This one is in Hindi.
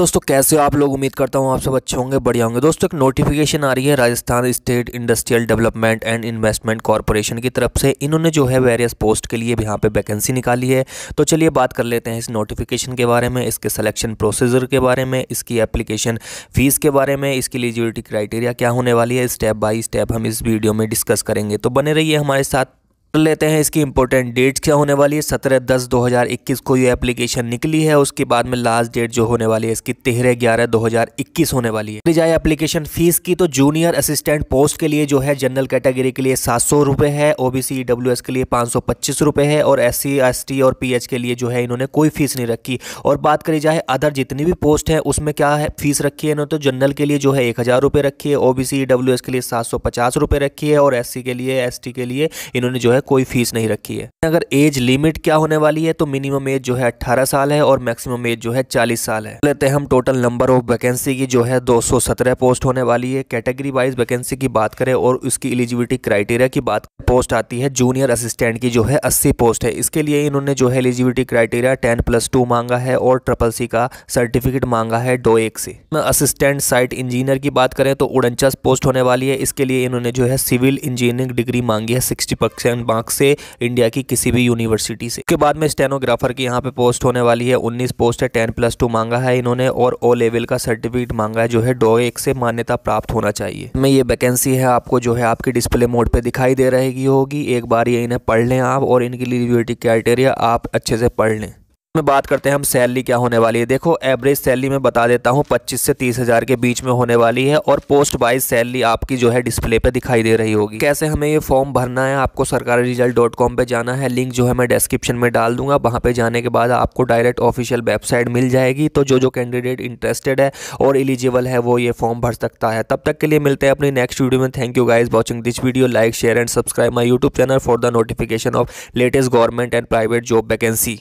दोस्तों कैसे हो आप लोग उम्मीद करता हूँ आप सब अच्छे होंगे बढ़िया होंगे दोस्तों एक नोटिफिकेशन आ रही है Rajasthan state industrial development and investment corporation की तरफ से इन्होंने जो है वेरियस पोस्ट के लिए भी यहाँ पे वैकेंसी निकाली है तो चलिए बात कर लेते हैं इस नोटिफिकेशन के बारे में इसके सलेक्शन प्रोसीजर के बारे में इसकी एप्लीकेशन फ़ीस के बारे में इसकी एलिजिबिलिटी क्राइटेरिया क्या होने वाली है स्टेप बाई स्टेप हम इस वीडियो में डिस्कस करेंगे तो बने रही हमारे साथ कर तो लेते हैं इसकी इंपॉर्टेंट डेट क्या होने वाली है सत्रह दस दो हज़ार इक्कीस को ये एप्लीकेशन निकली है उसके बाद में लास्ट डेट जो होने वाली है इसकी तेरह ग्यारह दो हज़ार इक्कीस होने वाली है जाए एप्लीकेशन फीस की तो जूनियर असिस्टेंट पोस्ट के लिए जो है जनरल कैटेगरी के लिए सात सौ रुपये है ओ ओबीसी ईडब्ल्यूएस के लिए पाँच सौ पच्चीस रुपये है और एस सी एस टी और पी एच के लिए जो है इन्होंने कोई फीस नहीं रखी और बात करी जाए अदर जितनी भी पोस्ट है उसमें क्या है फीस रखी है इन्होंने तो जनरल के लिए जो है एक हज़ार रुपये रखी है ओबीसी ईडब्ल्यूएस e के लिए सात सौ पचास रुपये रखी है और एस सी के लिए एस टी के लिए इन्होंने जो है कोई फीस नहीं रखी है अगर एज लिमिट क्या होने वाली है तो मिनिमम एज जो है 18 साल है और मैक्सिमम एज जो है 40 साल है लेते हैं हम टोटल नंबर ऑफ वैकेंसी की जो है 217 पोस्ट होने वाली है कैटेगरी वाइज वैकेंसी की बात करें और उसकी एलिजिबिलिटी क्राइटेरिया की बात पोस्ट आती है जूनियर असिस्टेंट की जो है अस्सी पोस्ट है इसके लिए इन्होंने जो है eligibility criteria ten plus two मांगा है और ट्रिपल सी का सर्टिफिकेट मांगा है डो एक से असिस्टेंट साइट इंजीनियर की बात करें तो उनचास पोस्ट होने वाली है इसके लिए इन्होंने जो है सिविल इंजीनियरिंग डिग्री मांगी है सिक्सटी परसेंट मार्क्स से इंडिया की किसी भी यूनिवर्सिटी से उसके बाद में स्टेनोग्राफर की यहाँ पे पोस्ट होने वाली है उन्नीस पोस्ट है टेन प्लस टू मांगा है इन्होंने और ओ लेवल का सर्टिफिकेट मांगा है जो है डो एक से मान्यता प्राप्त होना चाहिए में ये वैकेंसी है आपको जो है आपके डिस्प्ले मोड पर दिखाई दे रहेगी होगी एक बार ये इन्हें पढ़ लें आप और इनकी लिए क्राइटेरिया आप अच्छे से पढ़ लें में बात करते हैं हम सैलरी क्या होने वाली है देखो एवरेज सैलरी मैं बता देता हूँ पच्चीस से तीस हज़ार के बीच में होने वाली है और पोस्ट वाइज सैलरी आपकी जो है डिस्प्ले पे दिखाई दे रही होगी कैसे हमें ये फॉर्म भरना है आपको सरकारी रिजल्ट डॉट कॉम पर जाना है लिंक जो है मैं डिस्क्रिप्शन में डाल दूंगा वहाँ पर जाने के बाद आपको डायरेक्ट ऑफिशियल वेबसाइट मिल जाएगी तो जो जो कैंडिडेट इंटरेस्टेड है और एलिजिबल है वो ये फॉर्म भर सकता है तब तक के लिए मिलते हैं अपनी नेक्स्ट वीडियो में thank you guys watching this video like share and subscribe my YouTube channel for the notification of latest government and private job vacancy